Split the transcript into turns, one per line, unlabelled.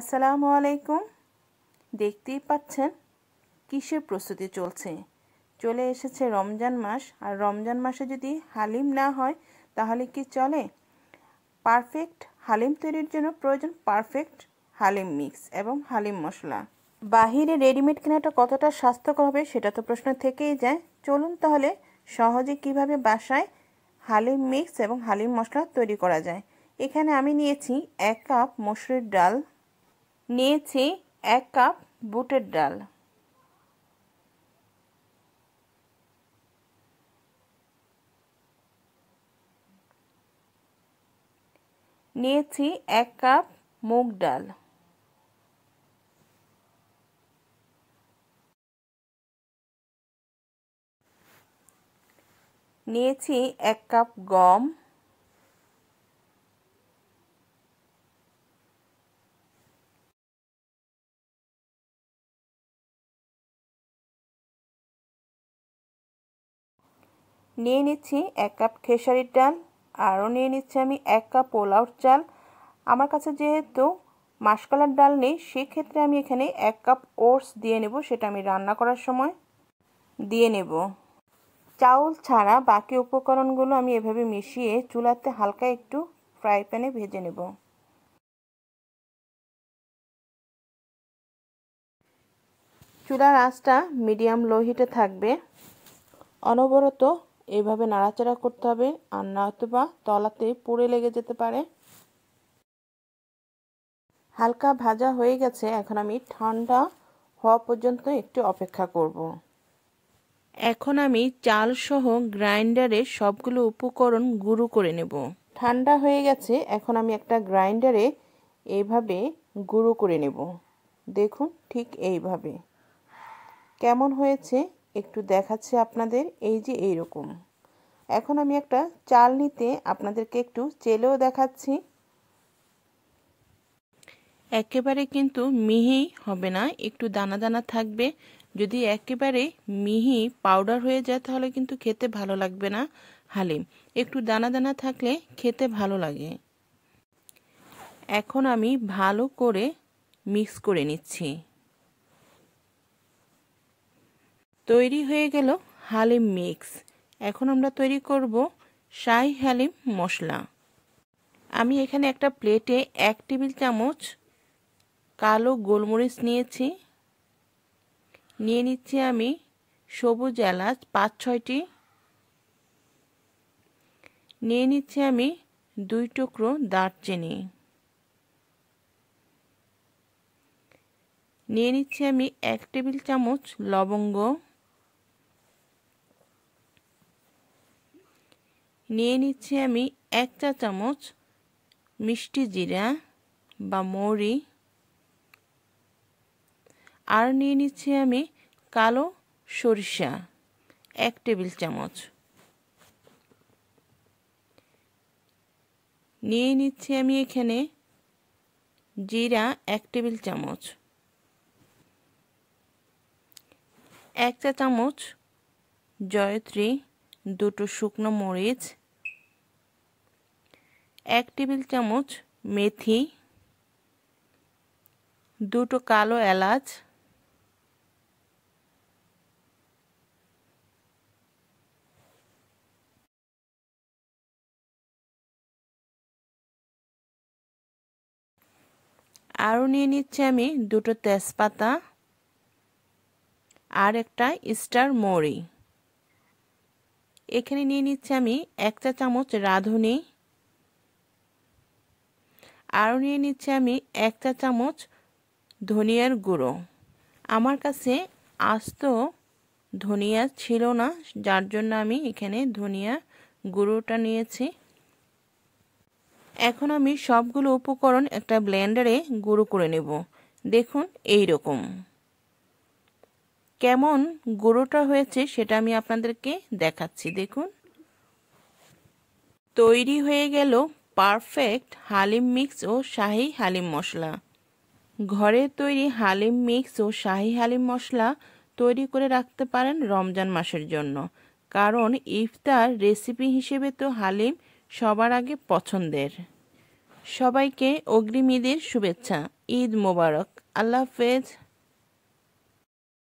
আসসালামু আলাইকুম দেখতেই পাচ্ছেন কিসের প্রস্তুতি চলছে চলে এসেছে রমজান মাস আর রমজান মাসে যদি হালিম না হয় তাহলে কি চলে পারফেক্ট হালিম তৈরির জন্য প্রয়োজন পারফেক্ট হালিম মিক্স এবং হালিম মশলা বাহিরে রেডিমেড কেনাটা কতটা স্বাস্থ্যকর হবে সেটা তো প্রশ্ন থেকেই যায় চলুন তাহলে সহজে কিভাবে বাসায় হালিম মিক্স এবং হালিম মশলা তৈরি করা যায় এখানে আমি নিয়েছি এক কাপ মসুরির ডাল নিয়েছি এক কাপ বুটের ডাল নিয়েছি এক কাপ মুগ ডাল নিয়েছি এক কাপ গম নিয়ে নিচ্ছি এক কাপ খেসারির ডাল আরও নিয়ে নিচ্ছি আমি এক কাপ পোলাওর চাল আমার কাছে যেহেতু মাসকলার ডাল নেই সেক্ষেত্রে আমি এখানে এক কাপ ওটস দিয়ে নেব সেটা আমি রান্না করার সময় দিয়ে নেব চাউল ছাড়া বাকি উপকরণগুলো আমি এভাবে মিশিয়ে চুলাতে হালকা একটু ফ্রাই প্যানে ভেজে নেব চুলার আঁচটা মিডিয়াম লো হিটে থাকবে অনবরত এইভাবে নাড়াচাড়া করতে হবে আর নয়তোবা তলাতে পুড়ে লেগে যেতে পারে হালকা ভাজা হয়ে গেছে এখন আমি ঠান্ডা হওয়া পর্যন্ত একটু অপেক্ষা করব। এখন আমি চাল সহ গ্রাইন্ডারে সবগুলো উপকরণ গুঁড়ো করে নেব ঠান্ডা হয়ে গেছে এখন আমি একটা গ্রাইন্ডারে এইভাবে গুঁড়ো করে নেব দেখুন ঠিক এইভাবে কেমন হয়েছে একটু দেখাচ্ছে আপনাদের এই যে এই রকম এখন আমি একটা চাল নিতে আপনাদেরকে একটু চেলেও দেখাচ্ছি একেবারে কিন্তু মিহি হবে না একটু দানা দানা থাকবে যদি একেবারে মিহি পাউডার হয়ে যায় তাহলে কিন্তু খেতে ভালো লাগবে না হালিম একটু দানা দানা থাকলে খেতে ভালো লাগে এখন আমি ভালো করে মিক্স করে নিচ্ছি তৈরি হয়ে গেল হালিম মিক্স এখন আমরা তৈরি করব শাহি হালিম মশলা আমি এখানে একটা প্লেটে এক টেবিল চামচ কালো গোলমরিচ নিয়েছি নিয়ে নিচ্ছি আমি সবুজ এলাচ পাঁচ ছয়টি নিয়ে নিচ্ছি আমি দুই টুকরো দারচিনি নিয়ে নিচ্ছি আমি এক টেবিল চামচ লবঙ্গ নিয়ে নিচ্ছি আমি এক চা চামচ মিষ্টি জিরা বা মৌরি আর নিয়ে নিচ্ছি আমি কালো সরিষা এক টেবিল চামচ নিয়ে নিচ্ছি আমি এখানে জিরা এক টেবিল চামচ এক চা চামচ জয়ত্রী দুটো শুকনো মরিচ এক টেবিল চামচ মেথি দুটো কালো এলাচ আরও নিয়ে নিচ্ছি আমি দুটো তেজপাতা আর একটা স্টার মরি এখানে নিয়ে নিচ্ছি আমি এক চা চামচ রাঁধুনি আরও নিয়ে নিচ্ছি আমি এক চা চামচ ধনিয়ার গুঁড়ো আমার কাছে আস্ত ধনিয়া ছিল না যার জন্য আমি এখানে ধনিয়া গুঁড়োটা নিয়েছি এখন আমি সবগুলো উপকরণ একটা ব্লেন্ডারে গুঁড়ো করে নেব দেখুন এই রকম কেমন গুঁড়োটা হয়েছে সেটা আমি আপনাদেরকে দেখাচ্ছি দেখুন তৈরি হয়ে গেল পারফেক্ট হালিম মিক্স ও শাহি হালিম মশলা ঘরে তৈরি হালিম মিক্স ও শাহি হালিম মশলা তৈরি করে রাখতে পারেন রমজান মাসের জন্য কারণ ইফতার রেসিপি হিসেবে তো হালিম সবার আগে পছন্দের সবাইকে অগ্রিম ঈদের শুভেচ্ছা ঈদ মোবারক আল্লাহ হাফেজ